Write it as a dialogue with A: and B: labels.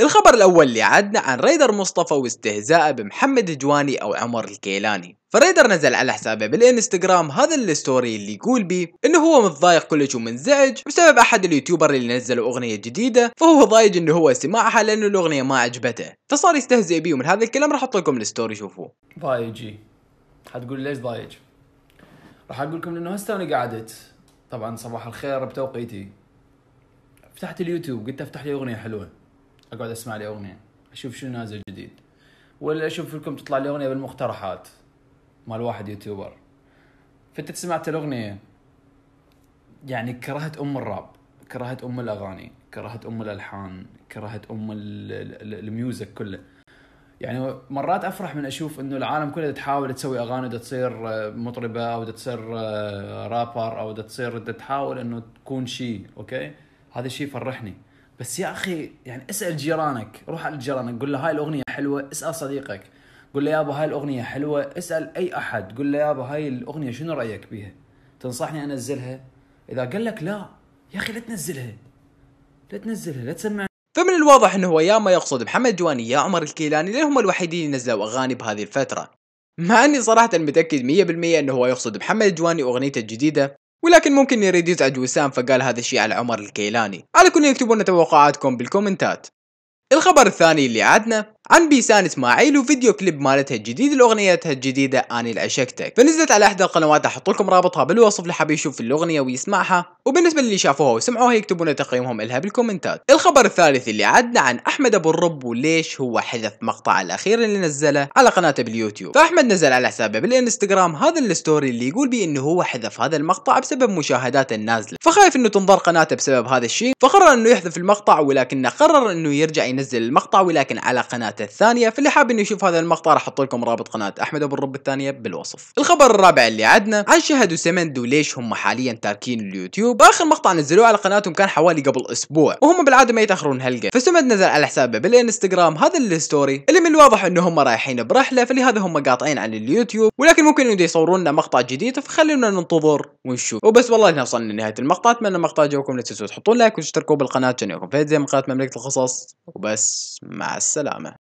A: الخبر الأول اللي عدنا عن ريدر مصطفى واستهزاء بمحمد جواني أو عمر الكيلاني فريدر نزل على حسابه بالانستغرام هذا الستوري اللي يقول بيه انه هو متضايق كلش ومنزعج بسبب احد اليوتيوبر اللي نزلوا اغنيه جديده فهو ضايج انه هو سماعها لانه الاغنيه ما عجبته فصار يستهزئ بيه ومن هذا الكلام راح احط لكم الستوري شوفوه
B: ضايجي حتقول ليش ضايج راح اقول لكم لانه هسه انا قعدت طبعا صباح الخير بتوقيتي فتحت اليوتيوب قلت افتح لي اغنيه حلوه اقعد اسمع لي اغنيه اشوف شنو نازل جديد ولا اشوف لكم تطلع لي اغنيه بالمقترحات مال واحد يوتيوبر فانت سمعت الاغنيه يعني كرهت ام الراب كرهت ام الاغاني كرهت ام الالحان كرهت ام الميوزك كله يعني مرات افرح من اشوف انه العالم كله تحاول تسوي اغاني تصير آه، مطربه او تصير آه، رابر او تصير تحاول انه تكون شيء اوكي هذا الشيء يفرحني بس يا اخي يعني اسال جيرانك روح على جيرانك قول له هاي الاغنيه حلوه اسال صديقك قول له يابا هاي الاغنيه حلوه اسال اي احد قول له يابا هاي الاغنيه شنو رايك بيها تنصحني انزلها اذا قال لك لا يا اخي لا تنزلها
A: لا تنزلها لا تسمع فمن الواضح انه هو يا ما يقصد محمد جواني يا عمر الكيلاني لان هم الوحيدين اللي نزلوا اغاني بهذه الفتره مع اني صراحة متأكد 100% انه هو يقصد محمد جواني واغنيته الجديدة ولكن ممكن يريد يزعج وسام فقال هذا الشيء على عمر الكيلاني على كل يكتبون توقعاتكم بالكومنتات الخبر الثاني اللي عدنا عن بيسان اسماعيل وفيديو كليب مالتها الجديد لاغنيتها الجديده اني العشقتك فنزلت على احدى القنوات احط لكم رابطها بالوصف اللي حاب يشوف الاغنيه ويسمعها وبالنسبه للي شافوها وسمعوها يكتبون تقييمهم لها بالكومنتات الخبر الثالث اللي عدنا عن احمد ابو الرب وليش هو حذف مقطع الاخير اللي نزله على قناته باليوتيوب فاحمد نزل على حسابه بالانستغرام هذا الستوري اللي يقول بي انه هو حذف هذا المقطع بسبب مشاهدات النازله فخايف انه تنظر قناته بسبب هذا الشيء فقرر انه يحذف المقطع ولكنه قرر انه يرجع ينزل المقطع ولكن على قناته قناته الثانيه فاللي حاب انه يشوف هذا المقطع راح احط لكم رابط قناه احمد ابو الرب الثانيه بالوصف الخبر الرابع اللي عدنا عن شهد وسمند وليش هم حاليا تاركين اليوتيوب اخر مقطع نزلوه على قناتهم كان حوالي قبل اسبوع وهم بالعاده ما يتاخرون هلقه فسمد نزل على حسابه بالانستغرام هذا الستوري اللي من الواضح انه هم رايحين برحله فلهذا هم قاطعين عن اليوتيوب ولكن ممكن انه يصورون لنا مقطع جديد فخلونا ننتظر ونشوف وبس والله احنا وصلنا لنهايه المقطع اتمنى المقطع جاكم لا تنسوا تحطون لايك وتشتركوا بالقناه عشان يكون فيديو من قناه مملكه القصص وبس مع السلامه